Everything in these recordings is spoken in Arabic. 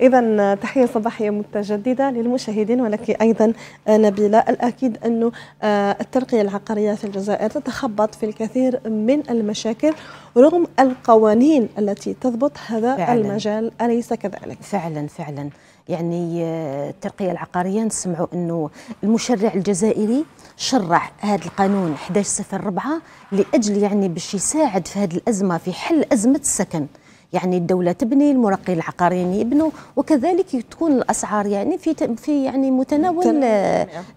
إذا تحية صباحية متجددة للمشاهدين ولك أيضا نبيلة الأكيد أن آه، الترقية العقارية في الجزائر تتخبط في الكثير من المشاكل رغم القوانين التي تضبط هذا فعلا. المجال أليس كذلك؟ فعلا فعلا يعني آه، الترقية العقارية نسمعوا أنه المشرع الجزائري شرع هذا القانون 1104 لأجل يعني باش يساعد في هذه الأزمة في حل أزمة السكن يعني الدوله تبني المرقي العقاريين يبنوا وكذلك تكون الاسعار يعني في في يعني متناول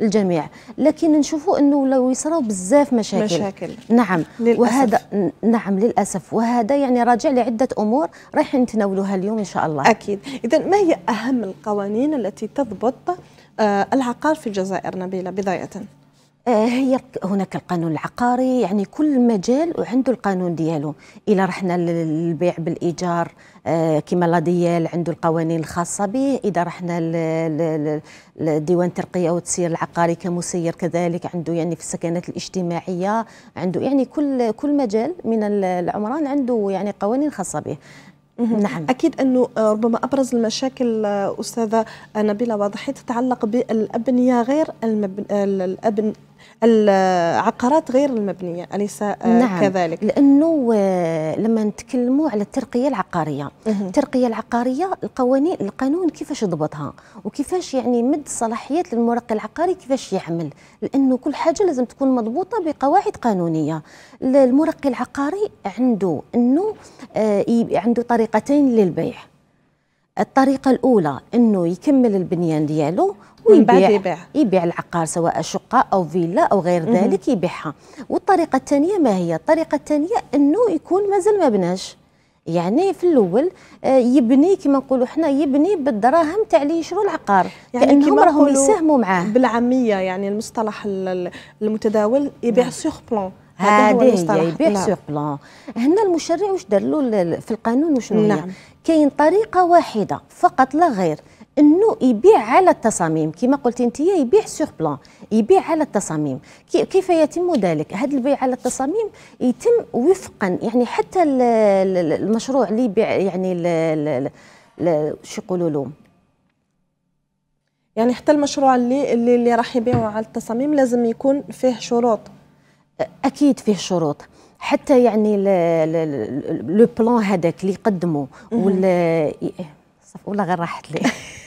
الجميع لكن نشوفوا انه لو يصراو بزاف مشاكل مشاكل نعم للأسف. وهذا نعم للاسف وهذا يعني راجع لعده امور راح نتناولوها اليوم ان شاء الله اكيد اذا ما هي اهم القوانين التي تضبط آه، العقار في الجزائر نبيله بدايه آه، هي هناك القانون العقاري يعني كل مجال وعنده القانون ديالو الى رحنا للبيع بالايجار آه، كما لا ديال عنده القوانين الخاصه به اذا رحنا لديوان الترقيه والتسيير العقاري كمسير كذلك عنده يعني في السكنات الاجتماعيه عنده يعني كل كل مجال من العمران عنده يعني قوانين خاصه به نعم اكيد انه آه، ربما ابرز المشاكل استاذه نبيله واضحه تتعلق بالابنيه غير المبن... الابن العقارات غير المبنيه اليس آه، نعم كذلك لانه آه، لما نتكلموا على الترقيه العقاريه الترقيه العقاريه القوانين القانون كيفاش ضبطها وكيفاش يعني مد صلاحيات للمرقي العقاري كيفاش يعمل لانه كل حاجه لازم تكون مضبوطه بقواعد قانونيه المرقي العقاري عنده انه آه، عنده طريقتين للبيع الطريقة الأولى أنه يكمل البنيان ديالو بعد يبيع, يبيع العقار سواء شقه او فيلا او غير ذلك يبيعها والطريقه الثانيه ما هي الطريقه الثانيه انه يكون مازال ما بناش يعني في الاول آه، يبني كما نقولوا حنا يبني بالدراهم تاع اللي يشروا العقار يعني كانهم راهم يساهموا معاه بالعاميه يعني المصطلح المتداول يبيع سيغ نعم. بلون هذا هي يبيع سيغ نعم. بلون هنا المشرع واش دار له في القانون وشنو نعم. كاين طريقه واحده فقط لا غير انه يبيع على التصاميم كما قلتي انت يبيع سور بلان يبيع على التصاميم كيف يتم ذلك هذا البيع على التصاميم يتم وفقا يعني حتى المشروع اللي يبيع يعني شو يقولوا له يعني حتى المشروع اللي اللي, اللي راح يبيعه على التصاميم لازم يكون فيه شروط اكيد فيه شروط حتى يعني لو بلان هذاك اللي يقدمه ولا والله غير راحت لي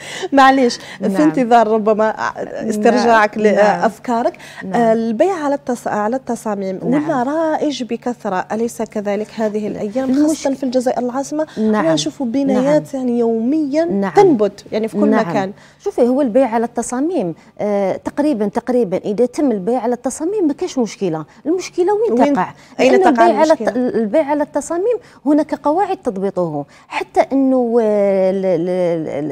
معليش نعم. في انتظار ربما نعم. استرجاعك نعم. لافكارك نعم. آه، البيع على التص... على التصاميم نعم. ولا رائج بكثره اليس كذلك هذه الايام خاصه في الجزائر العاصمه نعم. نشوف بنايات نعم. يعني يوميا نعم. تنبت يعني في كل نعم. مكان شوفي هو البيع على التصاميم آه تقريبا تقريبا اذا تم البيع على التصاميم ما كاش مشكله المشكله وين, وين تقع اين تقع البيع على البيع على التصاميم هناك قواعد تضبطه حتى انه آه،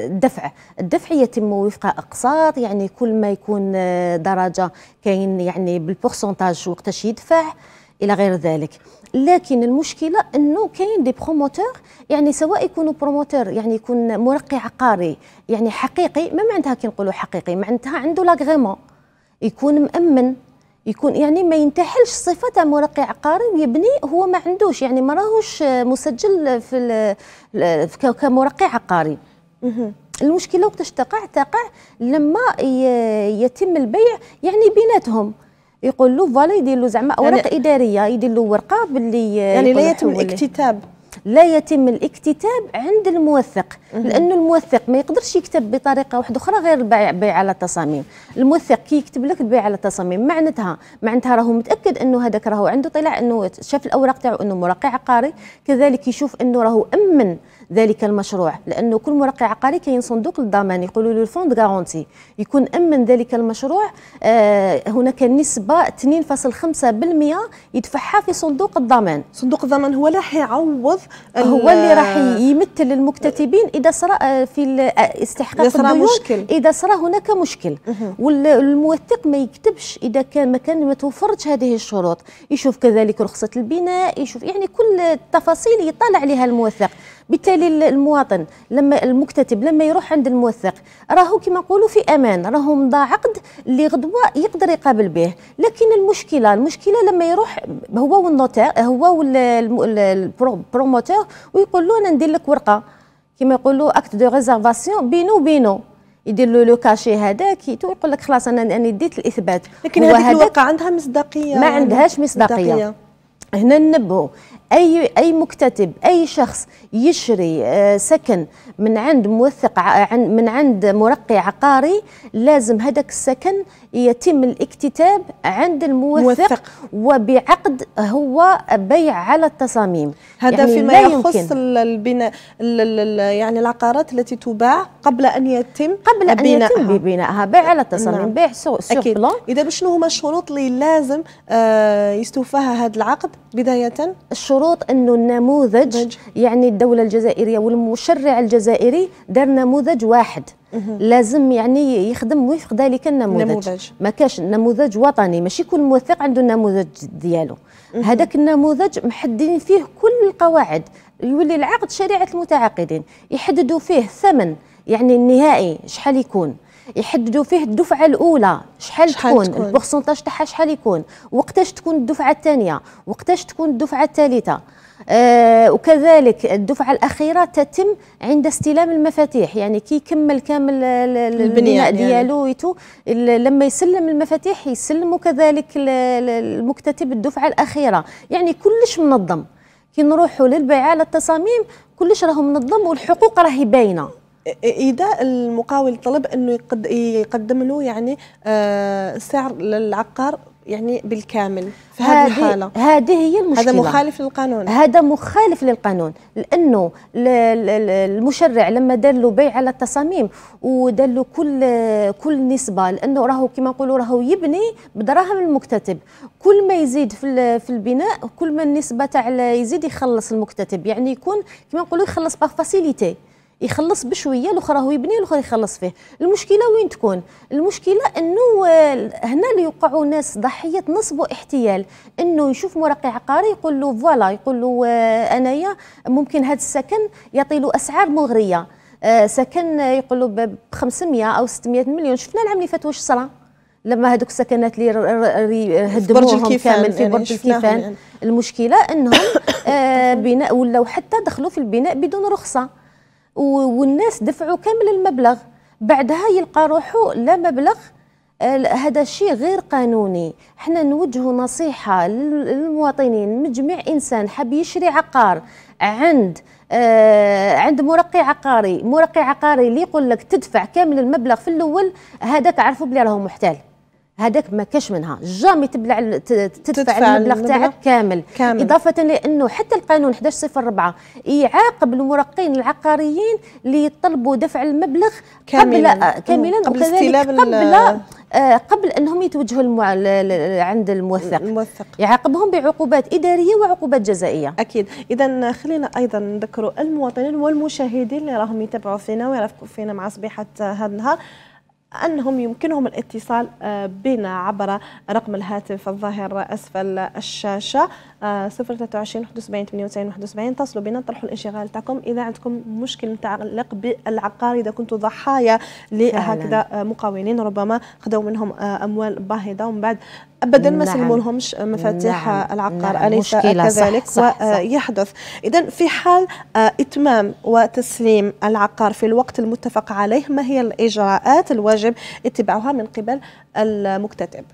الدفع الدفع يتم وفق اقساط يعني كل ما يكون آه، درجه كاين يعني بالبورسونتاج وقتاش يدفع الى غير ذلك لكن المشكله انه كاين دي بروموتور يعني سواء يكونوا بروموتور يعني يكون مرقع عقاري يعني حقيقي ما معناتها كي نقولوا حقيقي معناتها عنده لاغريمون يكون مامن يكون يعني ما ينتحلش صفه تاع مرقع عقاري ويبني هو ما عندوش يعني ما راهوش آه، مسجل في آه، كمرقع عقاري المشكله وقتاش تقع تقع لما يتم البيع يعني بيناتهم يقول له فوالا يدير له زعما اوراق يعني اداريه يدير له ورقه باللي يعني لا يتم الاكتتاب لا يتم الاكتتاب عند الموثق لانه الموثق ما يقدرش يكتب بطريقه واحده اخرى غير البيع بيع على التصاميم الموثق كي يكتب لك البيع على التصاميم معناتها معناتها راهو متاكد انه هذاك راهو عنده طلع انه شاف الاوراق تاعو انه مراقع عقاري كذلك يشوف انه راهو امن ذلك المشروع لانه كل مرقي عقاري كاين صندوق للضمان يقولوا له الفوند غارونتي يكون امن ذلك المشروع آه هناك نسبه 2.5% يدفعها في صندوق الضمان صندوق الضمان هو اللي راح يعوض هو اللي راح يمثل المكتتبين اذا صرا آه، في آه، استحقاق الديون مشكل. اذا صرا هناك مشكل والموثق ما يكتبش اذا كان ما كان ما توفرتش هذه الشروط يشوف كذلك رخصه البناء يشوف يعني كل التفاصيل يطلع عليها الموثق بالتالي المواطن لما المكتتب لما يروح عند الموثق راهو كما نقولوا في امان راهو مضى عقد اللي غدوه يقدر يقابل به لكن المشكله المشكله لما يروح هو والنوتير هو والبروموتور ويقول له انا ندير لك ورقه كما يقولوا اكت دو ريزرفاسيون بينو بينو يدير له لو كاشي هذاك يقول لك خلاص انا انا ديت الاثبات لكن هذه الورقه عندها مصداقيه ما عندهاش يعني. مصداقيه, مصداقية. هنا ننبهوا اي اي مكتتب اي شخص يشري آه، سكن من عند موثق من عند مرقي عقاري لازم هذاك السكن يتم الاكتتاب عند الموثق موثق. وبعقد هو بيع على التصاميم هذا يعني فيما يخص البناء يعني العقارات التي تباع قبل ان يتم قبل ان يتم بناءها بيع على التصاميم نعم. بيع سوق اذا شنو هما الشروط اللي لازم آه، يستوفاها هذا العقد بدايه الشروط شروط انه النموذج يعني الدوله الجزائريه والمشرع الجزائري دار نموذج واحد لازم يعني يخدم وفق ذلك النموذج نموذج. ما كاش نموذج وطني ماشي كل موثق عنده النموذج ديالو هذاك النموذج محددين فيه كل القواعد يولي العقد شريعه المتعاقدين يحددوا فيه الثمن يعني النهائي شحال يكون يحددوا فيه الدفعه الاولى شحال, تكون, البورسونتاج تاعها شحال يكون وقتاش تكون الدفعه الثانيه وقتاش تكون الدفعه الثالثه آه وكذلك الدفعه الاخيره تتم عند استلام المفاتيح يعني كي يكمل كامل البناء يعني. ديالو يعني. لما يسلم المفاتيح يسلموا كذلك المكتتب الدفعه الاخيره يعني كلش منظم كي نروحوا للبيعه على التصاميم كلش راهو منظم والحقوق راهي باينه ايداء المقاول طلب انه يقدم له يعني آه، سعر للعقار يعني بالكامل في هذه الحالة هذه هي المشكلة هذا مخالف للقانون هذا مخالف للقانون لأنه المشرع لما دار له بيع على التصاميم ودار له كل كل نسبة لأنه راهو كما نقولوا راهو يبني بدراهم المكتتب كل ما يزيد في في البناء كل ما النسبة تاع يزيد يخلص المكتتب يعني يكون كما نقولوا يخلص باغ فاسيليتي يخلص بشويه الاخرى هو يبني الاخرى يخلص فيه المشكله وين تكون المشكله انه آه، هنا اللي يوقعوا ناس ضحيه نصب واحتيال انه يشوف مراقي عقاري يقول له فوالا يقول له آه، انايا ممكن هذا السكن يعطي له اسعار مغريه آه، سكن يقول له ب 500 او 600 مليون شفنا العام اللي فات واش صرا لما هذوك السكنات اللي هدموهم كامل في يعني برج الكيفان يعني. المشكله انهم بناء ولاو حتى دخلوا في البناء بدون رخصه والناس دفعوا كامل المبلغ بعدها يلقى روحه لا مبلغ هذا الشيء غير قانوني حنا نوجهوا نصيحة للمواطنين مجمع إنسان حاب يشري عقار عند آه عند مرقي عقاري مرقي عقاري اللي يقول لك تدفع كامل المبلغ في الأول هذاك عرفوا بلي راهو محتال هذاك ما كاش منها جامي تبلع تدفع, تدفع المبلغ تاعك كامل. كامل اضافه لانه حتى القانون 1104 يعاقب المرقين العقاريين اللي يطلبوا دفع المبلغ كامل. قبل كاملا قبل استلام قبل آه، قبل انهم يتوجهوا المع... عند الموثق الموثق يعاقبهم بعقوبات اداريه وعقوبات جزائيه اكيد اذا خلينا ايضا نذكروا المواطنين والمشاهدين اللي راهم يتابعوا فينا ويرافقوا فينا مع صبيحه هذا النهار أنهم يمكنهم الاتصال آه، بنا عبر رقم الهاتف الظاهر أسفل الشاشة 023 71 98 71 اتصلوا بنا طرحوا الانشغال تاعكم إذا عندكم مشكل متعلق بالعقار إذا كنتوا ضحايا لهكذا آه، مقاولين ربما خذوا منهم آه، أموال باهظة ومن بعد ابدا ما نعم. مفاتيح نعم. العقار نعم. اليس كذلك ويحدث اذا في حال آه، اتمام وتسليم العقار في الوقت المتفق عليه ما هي الاجراءات الواجب اتباعها من قبل المكتتب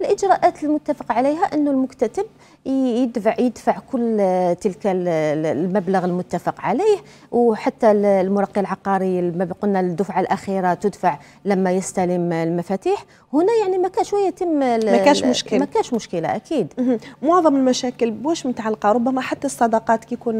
الاجراءات المتفق عليها انه المكتتب يدفع يدفع كل آه، تلك المبلغ المتفق عليه وحتى المرقي العقاري قلنا الدفعه الاخيره تدفع لما يستلم المفاتيح هنا يعني ما شويه يتم ما كانش مشكل ما كانش مشكله اكيد معظم المشاكل واش متعلقه ربما حتى الصداقات كيكون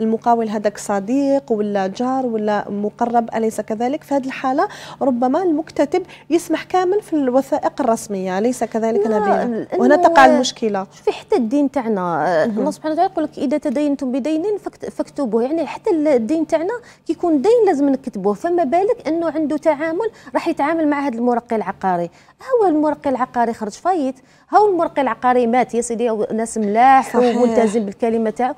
المقاول هذاك صديق ولا جار ولا مقرب اليس كذلك في هذه الحاله ربما المكتتب يسمح كامل في الوثائق الرسميه اليس كذلك نبيل وهنا تقع المشكله في حتى الدين تاعنا آه، الله سبحانه وتعالى يقول لك اذا تدينتم بدين فاكتبوه يعني حتى الدين تاعنا كيكون دين لازم نكتبوه فما بالك انه عنده تعامل راح يتعامل مع هذا المرقي العقاري هو المرقي العقاري خرج فايت هو المرقي العقاري مات يا سيدي ناس ملاح وملتزم بالكلمه تاعو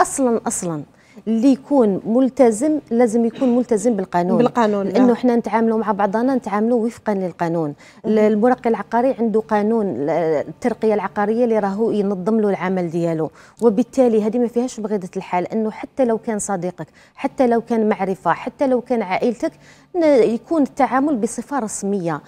اصلا اصلا اللي يكون ملتزم لازم يكون ملتزم بالقانون بالقانون لانه نعم. احنا نتعاملوا مع بعضنا نتعاملوا وفقا للقانون المرقي العقاري عنده قانون الترقيه العقاريه اللي راهو ينظم له العمل ديالو وبالتالي هذه ما فيهاش بغيضه الحال انه حتى لو كان صديقك حتى لو كان معرفه حتى لو كان عائلتك يكون التعامل بصفه رسميه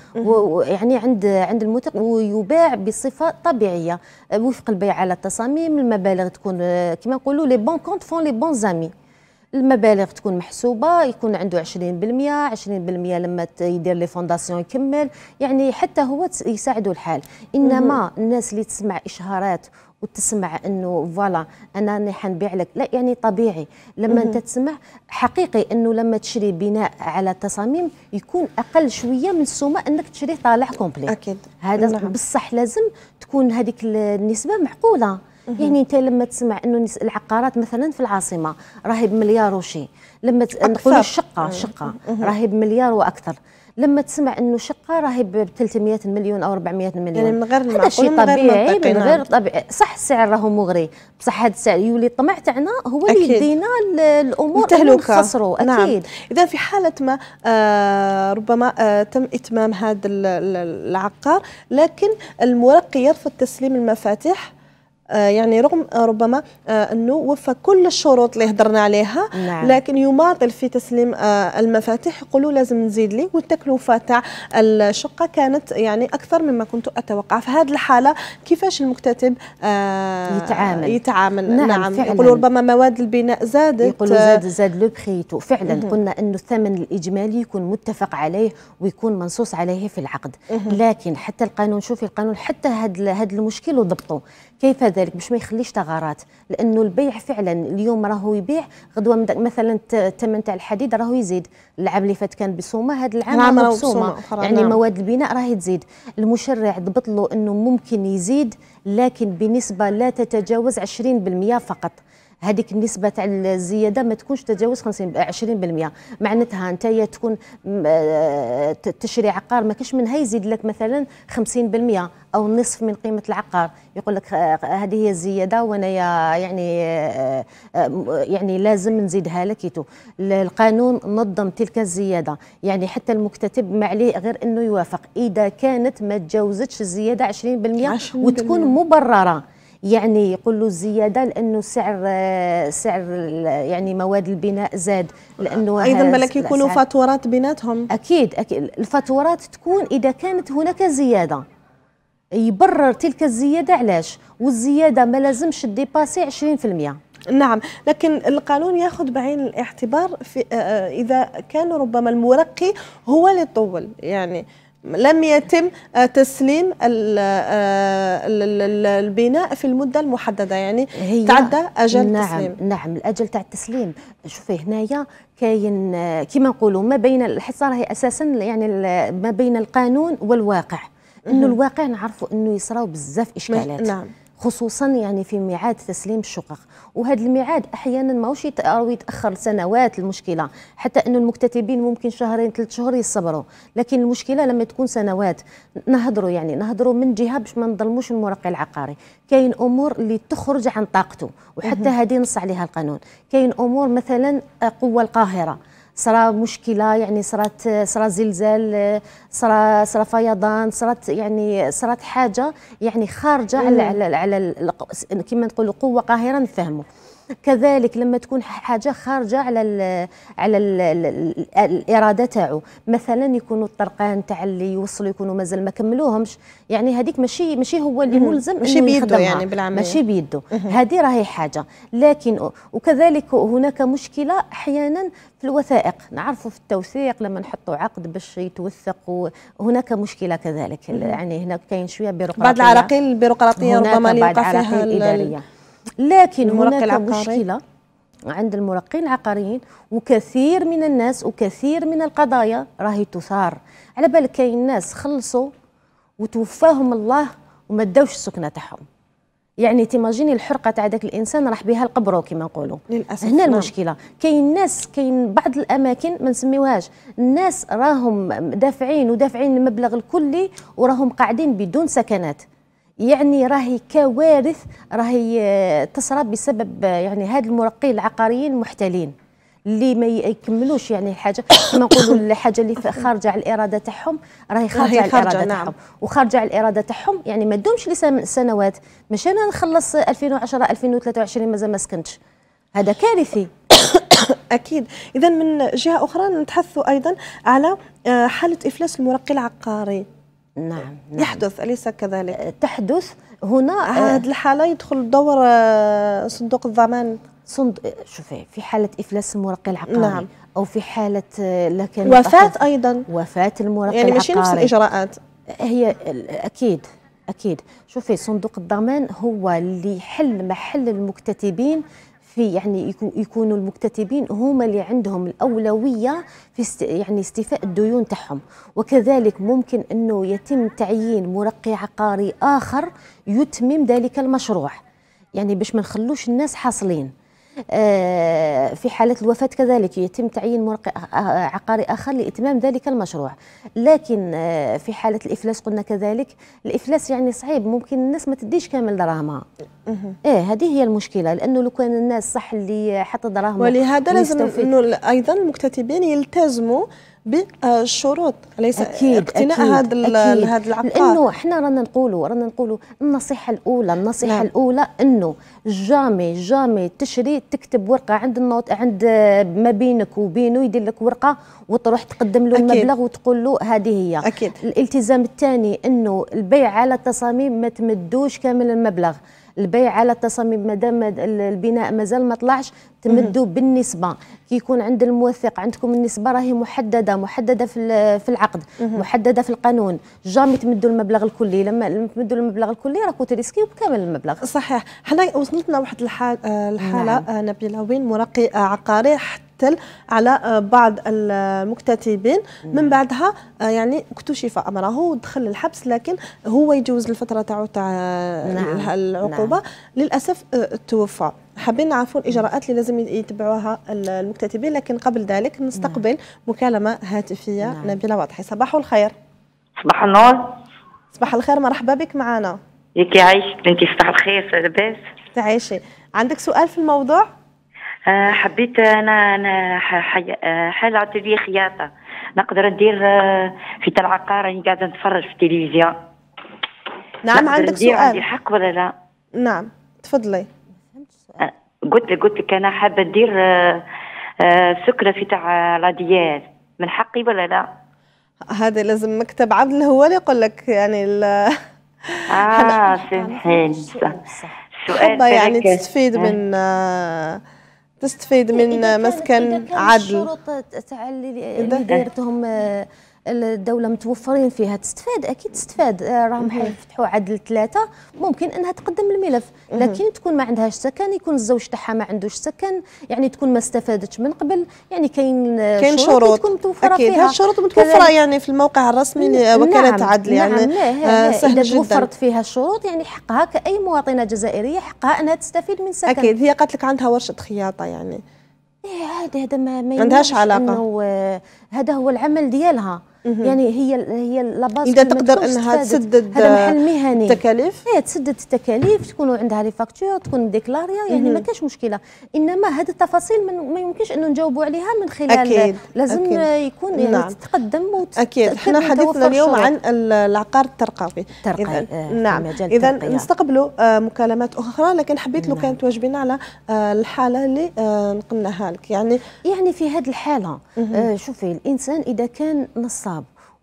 يعني عند عند المتق ويباع بصفه طبيعيه وفق البيع على التصاميم المبالغ تكون كما نقولوا لي بون كونت فون لي بون زامي المبالغ تكون محسوبه يكون عنده 20% 20% لما يدير لي فونداسيون يكمل يعني حتى هو يساعده الحال انما الناس اللي تسمع اشهارات وتسمع انه فوالا انا راني حنبيع لك لا يعني طبيعي لما انت تسمع حقيقي انه لما تشري بناء على تصاميم يكون اقل شويه من السومه انك تشري طالع كومبلي اكيد هذا نعم. بصح لازم تكون هذيك النسبه معقوله يعني انت لما تسمع انه العقارات مثلا في العاصمه راهي بمليار وشي لما نقول الشقه الشقه راهي بمليار واكثر لما تسمع انه شقه راهي ب 300 مليون او 400 مليون يعني من غير هذا شيء طبيعي من غير طبيعي صح السعر راهو مغري بصح هذا السعر يولي الطمع تاعنا هو اللي يدينا الامور التهلكه نخسروا نعم. اكيد نعم. اذا في حاله ما آه ربما آه تم اتمام هذا العقار لكن المرقي يرفض تسليم المفاتيح آه، يعني رغم آه، ربما آه، انه وفى كل الشروط اللي هضرنا عليها نعم. لكن يماطل في تسليم المفاتيح يقولوا لازم نزيد لي والتكلفه تاع الشقه كانت يعني اكثر مما كنت اتوقع في هذه الحاله كيفاش المكتتب يتعامل يتعامل نعم, نعم. يقولوا ربما مواد البناء زادت يقولوا زاد زاد لو بخيتو فعلا مه. قلنا انه الثمن الاجمالي يكون متفق عليه ويكون منصوص عليه في العقد مه. لكن حتى القانون شوفي القانون حتى هذا المشكل وضبطه كيف ذلك باش ما يخليش ثغرات لانه البيع فعلا اليوم راهو يبيع غدوه مثلا الثمن تاع الحديد راهو يزيد العام اللي فات كان بصومه هذا العام نعم، راهو بصومه يعني نعم. مواد البناء راهي تزيد المشرع ضبط له انه ممكن يزيد لكن بنسبه لا تتجاوز 20% فقط هذيك النسبه تاع الزياده ما تكونش تتجاوز 50 20% معناتها انت تكون آه، تشري عقار ما كاش منها يزيد لك مثلا 50% او نصف من قيمه العقار يقول لك آه، آه، هذه هي الزياده وانا يعني يعني لازم نزيدها لك يتو القانون نظم تلك الزياده يعني حتى المكتتب ما عليه غير انه يوافق اذا كانت ما تجاوزتش الزياده 20%, 20 وتكون مبرره يعني يقول له الزياده لانه سعر سعر يعني مواد البناء زاد لانه ايضا ملك يكونوا فاتورات بيناتهم اكيد اكيد الفاتورات تكون اذا كانت هناك زياده يبرر تلك الزياده علاش والزياده ما لازمش ديباسي 20% نعم لكن القانون ياخذ بعين الاعتبار في آه، آه، اذا كان ربما المرقي هو اللي طول يعني لم يتم آه, تسليم آه, البناء في المده المحدده يعني تعدى اجل نعم تسليم نعم الاجل تاع التسليم شوفي هنايا كاين كما نقولوا ما بين الحصار هي اساسا يعني ما بين القانون والواقع انه الواقع نعرفوا انه يصراو بزاف اشكالات نعم خصوصا يعني في ميعاد تسليم الشقق وهذا الميعاد احيانا ماهوش يتاخر سنوات المشكله حتى انه المكتتبين ممكن شهرين ثلاث شهور يصبروا لكن المشكله لما تكون سنوات نهضروا يعني نهضروا من جهه باش ما نظلموش المرقي العقاري كاين امور اللي تخرج عن طاقته وحتى هذه نص عليها القانون كاين امور مثلا آه، قوه القاهره صرا مشكله يعني صرات صرا زلزال صرا صرا فيضان صرات يعني صرات حاجه يعني خارجه على إيه. على على كما نقولوا قوه قاهره نفهموا كذلك لما تكون حاجه خارجه على الـ على الـ الاراده تاعو مثلا يكونوا الطرقان تاع اللي يوصلوا يكونوا مازال ما كملوهمش يعني هذيك ماشي ماشي هو اللي ملزم ماشي بيده يعني بالعمل ماشي بيده هذه راهي حاجه لكن وكذلك هناك مشكله احيانا في الوثائق نعرفوا في التوثيق لما نحطوا عقد باش يتوثق هناك مشكله كذلك يعني هناك كاين شويه بيروقراطيه بعض العراقيل البيروقراطيه ربما اللي يقع فيها الاداريه لكن هناك مشكله عند المراقين العقاريين وكثير من الناس وكثير من القضايا راهي تثار على بالك كاين ناس خلصوا وتوفاهم الله وما داوش السكنه تاعهم يعني تيماجيني الحرقه تاع ذاك الانسان راح بها القبرو كما نقولوا للاسف هنا نعم. المشكله كاين ناس كاين بعض الاماكن ما نسميوهاش الناس راهم دافعين ودافعين المبلغ الكلي وراهم قاعدين بدون سكنات يعني راهي كوارث راهي آه، تصرى بسبب آه، يعني هاد المرقين العقاريين المحتلين اللي ما يكملوش يعني الحاجه كما نقولوا الحاجه اللي خارجه على الاراده تاعهم راهي خارجه على الاراده نعم. تاعهم وخارجه على الاراده تاعهم يعني ما دومش لسنوات مش انا نخلص 2010 2023 مازال ما سكنتش هذا كارثي اكيد اذا من جهه اخرى نتحدث ايضا على آه، حاله افلاس المرقي العقاري نعم, نعم يحدث أليس كذلك؟ أه، تحدث هنا أه. هذه الحالة يدخل دور أه، صندوق الضمان صندوق شوفي في حالة إفلاس المرقي العقاري نعم. أو في حالة لكن وفاه وفاة أيضا وفاة المرقي يعني ماشي نفس الإجراءات هي أكيد أكيد شوفي صندوق الضمان هو اللي يحل محل المكتتبين في يعني يكونوا المكتتبين هم اللي عندهم الاولويه في است يعني استيفاء الديون تاعهم وكذلك ممكن انه يتم تعيين مرقي عقاري اخر يتمم ذلك المشروع يعني باش ما نخلوش الناس حاصلين آه، في حالة الوفاة كذلك يتم تعيين مرقع آه، عقاري آخر لإتمام ذلك المشروع لكن آه، في حالة الإفلاس قلنا كذلك الإفلاس يعني صعيب ممكن الناس ما تديش كامل دراهمها إيه هذه هي المشكلة لأنه لو كان الناس صح اللي حط دراهمهم ولهذا لازم أنه أيضا المكتتبين يلتزموا بالشروط ليس أكيد اقتناء هذا هذا العقار لانه احنا رانا نقولوا رانا نقولوا النصيحه الاولى النصيحه نعم. الاولى انه جامي جامي تشري تكتب ورقه عند النوت عند ما بينك وبينه يدير لك ورقه وتروح تقدم له المبلغ وتقول له هذه هي أكيد. الالتزام الثاني انه البيع على التصاميم ما تمدوش كامل المبلغ البيع على التصاميم مادام البناء مازال ما طلعش تمدوا بالنسبه كي يكون عند الموثق عندكم النسبه راهي محدده محدده في في العقد محدده في القانون جامي تمدوا المبلغ الكلي لما تمدوا المبلغ الكلي راكو تريسكيو بكامل المبلغ صحيح حنا وصلتنا واحد آه، الحاله نعم. آه، نبيله وين مرقي آه، عقاري حتى تل على آه، بعض المكتتبين من نعم. بعدها آه، يعني اكتشف امره ودخل الحبس لكن هو يجوز الفتره تاعو تاع آه، نعم. نعم. العقوبه نعم. للاسف توفى حابين نعرفوا الاجراءات اللي لازم يتبعوها المكتتبين لكن قبل ذلك نعم. نستقبل مكالمه هاتفيه نعم. نبيله واضحي صباح الخير صباح النور صباح الخير مرحبا بك معنا ياك عايش بنتي صباح الخير لاباس تعيشي عندك سؤال في الموضوع آه، حبيت انا انا آه، حاله عطيلي خياطه نقدر ندير آه، في تاع العقار راني قاعده نتفرج في التلفزيون نعم عندك سؤال عندي حق ولا لا نعم تفضلي قلت لك قلت لك انا حابه ندير سكره في تاع لاديال من حقي ولا لا هذا لازم مكتب عدل هو اللي يقول لك يعني ال اه سمحين سؤال يعني تستفيد من آه تستفيد من مسكن عدل شروط تاع اللي دارتهم آه، الدوله متوفرين فيها تستفاد اكيد تستفاد آه، راهم حيفتحوا عدل ثلاثه ممكن انها تقدم الملف لكن تكون ما عندهاش سكن يكون الزوج تاعها ما عندوش سكن يعني تكون ما استفادتش من قبل يعني كاين كاين شروط تكون متوفره اكيد فيها الشروط متوفره يعني في الموقع الرسمي لوكاله نعم عدل نعم، يعني نعم آه سهل جدا توفرت فيها الشروط يعني حقها كاي مواطنه جزائريه حقها انها تستفيد من سكن اكيد هي قالت لك عندها ورشه خياطه يعني هذا إيه، هذا ما عندهاش علاقه آه، هذا هو العمل ديالها يعني هي هي لاباز اذا تقدر انها تسدد هذا محل مهني التكاليف هي إيه، تسدد التكاليف تكون عندها لي فاكتور تكون ديكلاريا يعني ما كاش مشكله انما هذه التفاصيل ما يمكنش انه نجاوبوا عليها من خلال أكيد. لازم أكيد. يكون يعني نعم. تتقدم اكيد احنا حديثنا اليوم عن العقار الترقاقي آه، نعم اذا نستقبلوا آه، مكالمات اخرى لكن حبيت لو كان واجبين على آه، الحاله اللي نقلناها لك يعني يعني في هذه الحاله شوفي الانسان اذا كان نصاب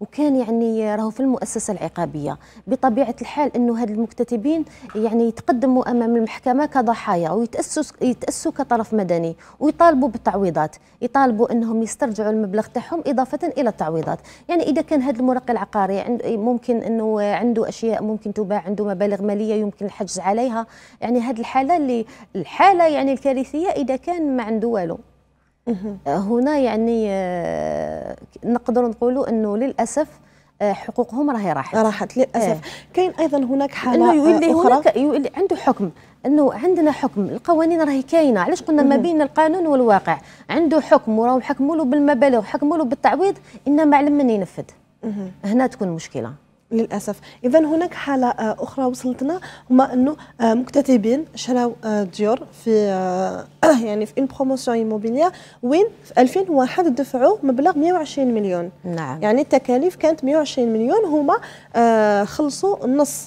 وكان يعني راهو في المؤسسه العقابيه بطبيعه الحال انه هاد المكتتبين يعني يتقدموا امام المحكمه كضحايا ويتاسسوا يتاسوا كطرف مدني ويطالبوا بالتعويضات يطالبوا انهم يسترجعوا المبلغ تاعهم اضافه الى التعويضات يعني اذا كان هذا المراقب العقاري ممكن انه عنده اشياء ممكن تباع عنده مبالغ ماليه يمكن الحجز عليها يعني هذه الحاله اللي الحاله يعني الكارثيه اذا كان ما عنده والو آه، هنا يعني آه، نقدر نقولوا انه للاسف آه، حقوقهم راهي راحت راحت للاسف إيه. كاين ايضا هناك حاله يولي أخرى. هناك يولي عنده حكم انه عندنا حكم القوانين راهي كاينه علاش قلنا ما بين القانون والواقع عنده حكم وراهم حكموا له بالمبالغ وحكموا له بالتعويض انما علم من ينفذ هنا تكون مشكله للاسف اذا هناك حاله آه، اخرى وصلتنا هما انه آه، مكتتبين شراو آه، ديور في يعني في ان بروموسيون ايموبيليير وين في 2001 دفعوا مبلغ 120 مليون نعم. يعني التكاليف كانت 120 مليون هما خلصوا النص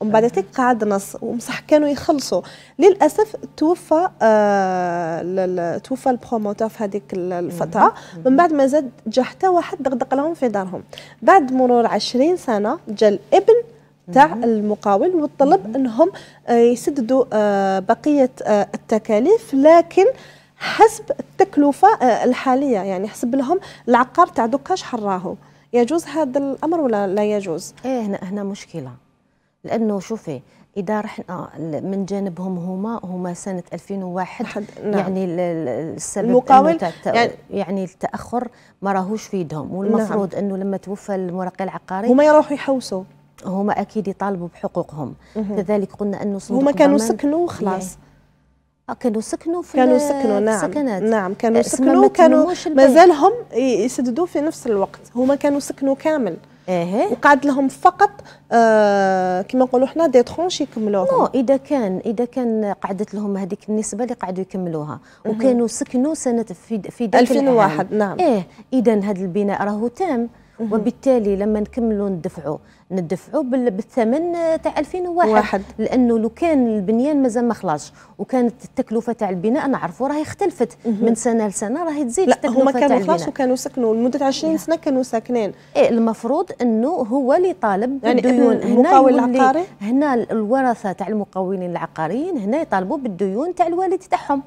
ومن بعد تك قعد نص ومصح كانوا يخلصوا للاسف توفى آه توفى البروموتور في هذيك الفتره من بعد ما زاد جا حتى واحد دقدق لهم في دارهم بعد مرور 20 سنه جا الابن تاع المقاول وطلب انهم آه، يسددوا آه، بقيه آه، التكاليف لكن حسب التكلفه الحاليه يعني حسب لهم العقار تاع دوكا شحال راهو يجوز هذا الامر ولا لا يجوز؟ ايه هنا هنا مشكله لانه شوفي اذا رحنا آه، من جانبهم هما هما سنه 2001 نعم. يعني السبب المقاول يعني, يعني التاخر ما راهوش في يدهم والمفروض نعم. انه لما توفى المرقي العقاري هما يروحوا يحوسوا هما اكيد يطالبوا بحقوقهم كذلك قلنا انه صندوق هما كانوا سكنوا إيه. وخلاص آه، كانوا سكنوا في كانوا سكنوا نعم السكنات. نعم كانوا إيه، سكنوا كانوا مازال هم يسددوا في نفس الوقت هما كانوا سكنوا كامل اه. وقعد لهم فقط آه كما نقولوا حنا دي ترونش يكملوها نو اذا كان اذا كان قعدت لهم هذيك النسبه اللي قعدوا يكملوها وكانوا سكنوا سنه في في 2001 نعم ايه اذا هذا البناء راهو تام وبالتالي لما نكملوا ندفعوا ندفعوا بالثمن تاع 2001 واحد. لانه لو كان البنيان مازال ما خلاص وكانت التكلفه تاع البناء نعرفوا راهي اختلفت من سنه لسنه راهي تزيد التكلفه تاع البناء هما كانوا خلاص وكانوا سكنوا لمده 20 سنه كانوا ساكنين إيه المفروض انه هو اللي طالب يعني بالديون المقاول العقاري هنا الورثه تاع المقاولين العقاريين هنا يطالبوا بالديون تاع الوالد تاعهم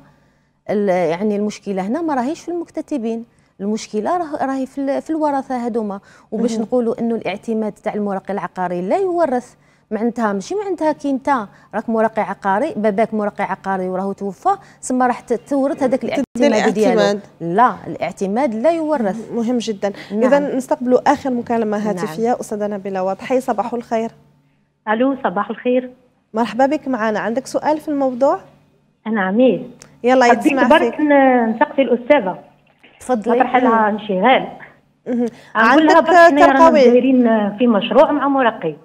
يعني المشكله هنا ما راهيش في المكتتبين المشكله راه راهي في, في الورثه هذوما وباش نقولوا انه الاعتماد تاع المرقي العقاري لا يورث معناتها ماشي معناتها كي انت راك مرقي عقاري باباك مرقي عقاري وراه توفى ثم راح تورث هذاك الاعتماد ديالو لا الاعتماد لا يورث مهم جدا نعم. اذا نستقبلوا اخر مكالمه نعم. هاتفيه نعم. استاذه نبيله واضحي صباح الخير الو صباح الخير مرحبا بك معنا عندك سؤال في الموضوع نعم يلا يتسمع فيك برك نسقسي الاستاذه تفضلي مطرح إيه. لها انشغال عندك ترقوي دايرين في مشروع مع مرقي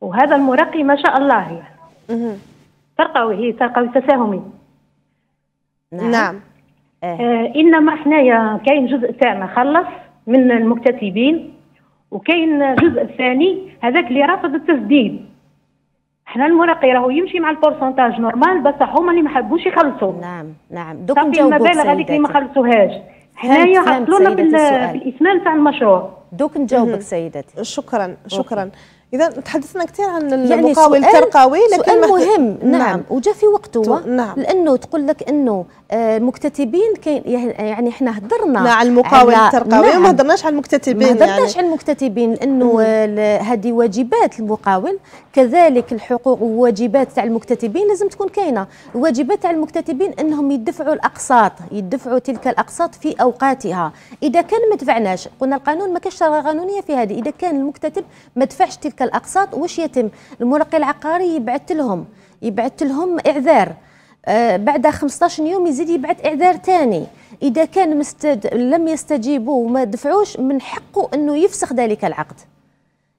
وهذا المرقي ما شاء الله هي ترقوي هي ترقوي تساهمي نعم, نعم. آه انما حنايا كاين جزء تاعنا خلص من المكتتبين وكاين جزء ثاني هذاك اللي رافض التسديد حنا المرقي راهو يمشي مع البورسونتاج نورمال بس هما اللي ما حبوش يخلصوا نعم نعم دوك نجاوبوا المبالغ هذيك اللي ما خلصوهاش حنايا عطلوا لنا بالاسنان تاع المشروع دوك نجاوبك سيدتي شكرا شكرا اذا تحدثنا كثير عن يعني المقاول الترقوي يعني لكن سؤال مهم نعم, نعم وجا في وقته نعم لانه تقول لك انه آه، مكتتبين كاين يعني احنا هضرنا مع المقاول الترقوي وما نعم. هضرناش على المكتتبين ما هضرناش يعني. على المكتتبين لانه هذه واجبات المقاول كذلك الحقوق وواجبات تاع المكتتبين لازم تكون كاينه الواجبات تاع المكتتبين انهم يدفعوا الاقساط يدفعوا تلك الاقساط في اوقاتها اذا كان ما دفعناش قلنا القانون ما كاش قانونيه في هذه اذا كان المكتتب ما دفعش تلك الاقساط واش يتم المرقي العقاري يبعث لهم يبعث لهم اعذار آه، بعد 15 يوم يزيد يبعث اعذار ثاني اذا كان مستد... لم يستجيبوا وما دفعوش من حقه انه يفسخ ذلك العقد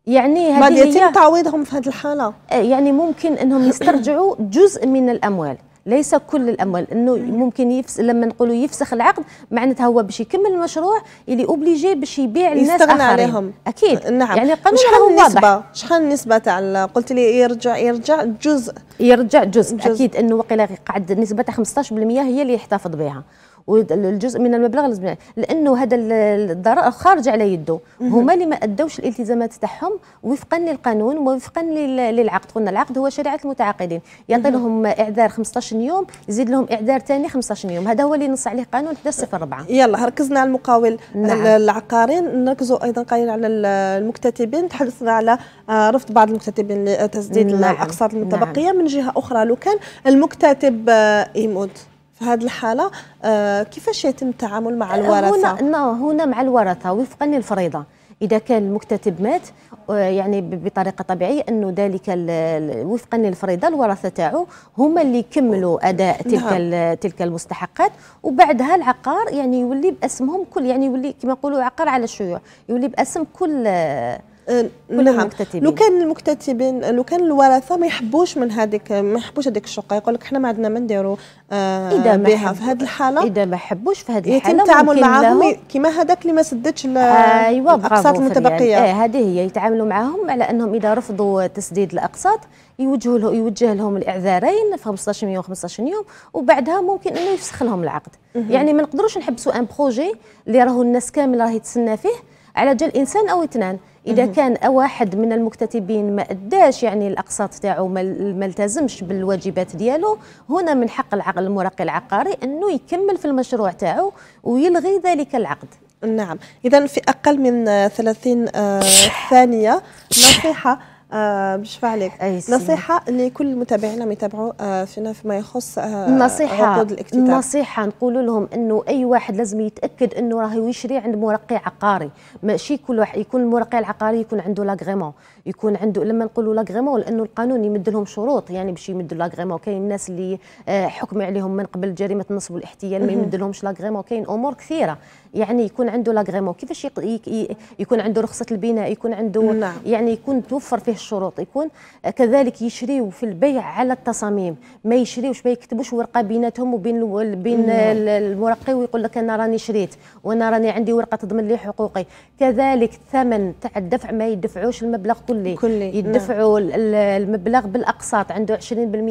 يعني هذه يتم هي... تعويضهم في هذه الحاله آه، يعني ممكن انهم يسترجعوا جزء من الاموال ليس كل الاموال انه ممكن يفس لما نقولوا يفسخ العقد معناتها هو باش يكمل المشروع اللي اوبليجي باش يبيع الناس يستغنى آخرين. عليهم اكيد نعم يعني قانون واضح شحال النسبه تاع قلت لي يرجع يرجع جزء يرجع جزء, جزء. اكيد انه وقيلا قعد النسبه تاع 15% هي اللي يحتفظ بها والجزء من المبلغ لازم لانه هذا الضرائب خارج على يده هما اللي ما ادوش الالتزامات تاعهم وفقا للقانون ووفقا للعقد قلنا العقد هو شريعه المتعاقدين يعطي لهم اعذار 15 يوم يزيد لهم اعذار ثاني 15 يوم هذا هو اللي نص عليه قانون 104 يلا ركزنا على المقاول نعم. العقارين نركزوا ايضا قليلا على المكتتبين تحدثنا على آه، رفض بعض المكتتبين لتسديد نعم. الاقساط المتبقيه نعم. من جهه اخرى لو كان المكتتب آه، يموت في هذه الحاله آه، كيفاش يتم التعامل مع آه، الورثه هنا هنا مع الورثه وفقا للفريضه اذا كان المكتتب مات آه، يعني بطريقه طبيعيه انه ذلك وفقا للفريضه الورثه تاعو هما اللي يكملوا اداء نعم. تلك نعم. تلك المستحقات وبعدها العقار يعني يولي باسمهم كل يعني يولي كما نقولوا عقار على الشيوع يولي باسم كل نعم لو كان المكتتبين لو كان الورثه ما يحبوش من هذيك ما يحبوش هذيك الشقه يقول لك حنا ما عندنا ما نديروا آه اذا ما بها في هذه الحاله اذا ما حبوش في هذه يعني الحاله يتم التعامل معاهم كما هذاك اللي ما سددش أيوة، الاقساط المتبقيه آه هذه هي يتعاملوا معاهم على انهم اذا رفضوا تسديد الاقساط يوجهوا له يوجه لهم الاعذارين في 15 يوم 15 يوم وبعدها ممكن انه يفسخ لهم العقد يعني ما نقدروش نحبسوا ان بروجي اللي راهو الناس كامل راهي تسنى فيه على جال انسان او اثنان اذا كان واحد من المكتتبين ما اداش يعني الاقساط تاعو ما التزمش بالواجبات ديالو هنا من حق العقل المراقي العقاري انه يكمل في المشروع تاعو ويلغي ذلك العقد نعم اذا في اقل من 30 آه، ثانيه نصيحه آه فعلك عليك نصيحة لكل متابعينا يتابعوا آه فينا فيما يخص آه نصيحة عقود الاكتتاب نصيحة نقول لهم انه اي واحد لازم يتاكد انه راه يشري عند مرقي عقاري ماشي كل واحد يكون المرقي العقاري يكون عنده لاغريمون يكون عنده لما نقولوا لاغريمون لانه القانون يمد لهم شروط يعني باش يمدوا لاغريمون كاين الناس اللي آه، حكم عليهم من قبل جريمه النصب والاحتيال ما يمد لهمش لاغريمون كاين امور كثيره يعني يكون عنده لاغريمون كيفاش يكون عنده رخصه البناء يكون عنده نعم. يعني يكون توفر فيه الشروط يكون آه، كذلك يشريو في البيع على التصاميم ما يشريوش ما يكتبوش ورقه بيناتهم وبين بين نعم. المرقي ويقول لك انا راني شريت وانا راني عندي ورقه تضمن لي حقوقي كذلك الثمن تاع الدفع ما يدفعوش المبلغ كله كلي, كلي. نعم. يدفعوا نعم. المبلغ بالاقساط عنده 20%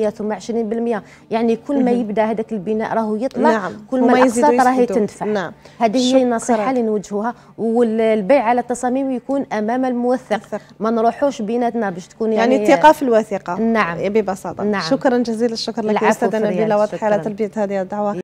ثم 20% يعني كل ما يبدا هذاك البناء راهو يطلع نعم. كل ما الاقساط راهي تندفع نعم. هذه هي النصيحه اللي نوجهوها والبيع على التصاميم يكون امام الموثق أثق. ما نروحوش بيناتنا باش تكون يعني يعني الثقه في الوثيقه نعم ببساطه نعم. شكرا جزيلا الشكر لك استاذه نبيله واضحه على تلبيه هذه الدعوه